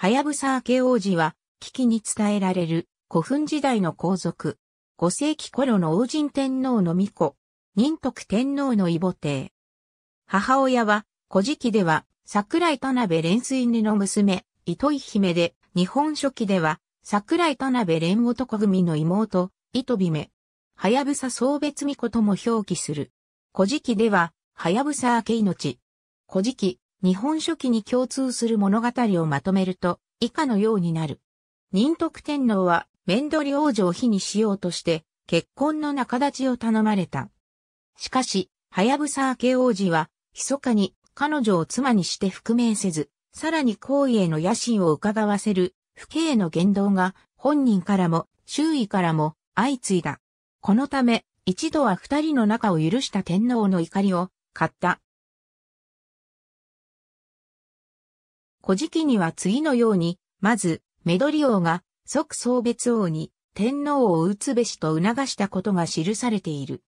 はやぶさ明王子は、危機に伝えられる古墳時代の皇族。五世紀頃の王神天皇の御子、仁徳天皇の異母帝。母親は、古事記では、桜井田辺蓮水根の娘、糸井姫で、日本書紀では、桜井田辺蓮男組の妹、糸姫。はやぶさ送別巫子とも表記する。古事記では、はやぶさ明命。古事記、日本書紀に共通する物語をまとめると、以下のようになる。仁徳天皇は、面取り王女を非にしようとして、結婚の仲立ちを頼まれた。しかし、はやぶさ明王子は、密かに彼女を妻にして覆面せず、さらに行為への野心を伺わせる、不敬の言動が、本人からも、周囲からも、相次いだ。このため、一度は二人の仲を許した天皇の怒りを、買った。古事記には次のように、まず、メドリ王が即送別王に天皇を打つべしと促したことが記されている。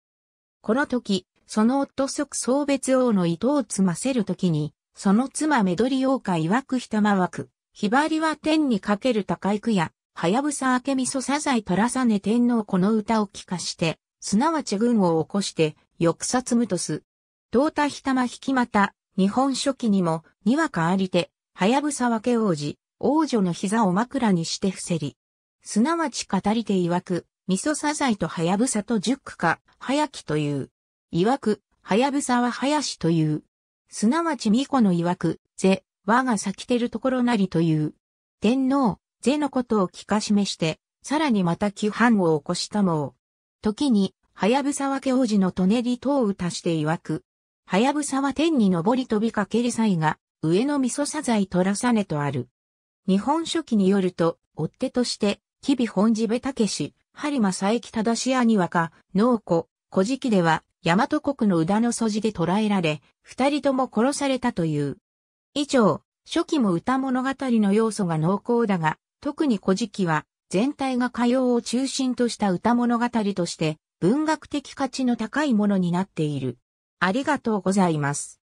この時、その夫即送別王の糸をつませる時に、その妻メドリ王か曰くひたまわく、ひばりは天にかける高い句や、はやぶさあけみそさざいとらさね天皇この歌を聞かして、すなわち軍を起こして、抑殺むとす。とうたひたまひきまた、日本書紀にも、にわかありて、はやぶさ分け王子、王女の膝を枕にして伏せり。すなわち語りて曰く、味噌サザイとはやぶさと十句か、早きという。曰く、はやぶさは林という。すなわち巫女の曰く、ぜ、和が咲きてるところなりという。天皇、ぜのことを聞かしめして、さらにまた旧反を起こしたもう。時に、はやぶさはけ王子のとねり等を足して曰く。はやぶさは天に登り飛びかける際が、上野味噌サザイトラサネとある。日本書紀によると、追っ手として、日々本地部武士、針正幸正しやにわか、農子、古事記では、大和国の宇田の素地で捕らえられ、二人とも殺されたという。以上、初期も歌物語の要素が濃厚だが、特に古事記は、全体が歌謡を中心とした歌物語として、文学的価値の高いものになっている。ありがとうございます。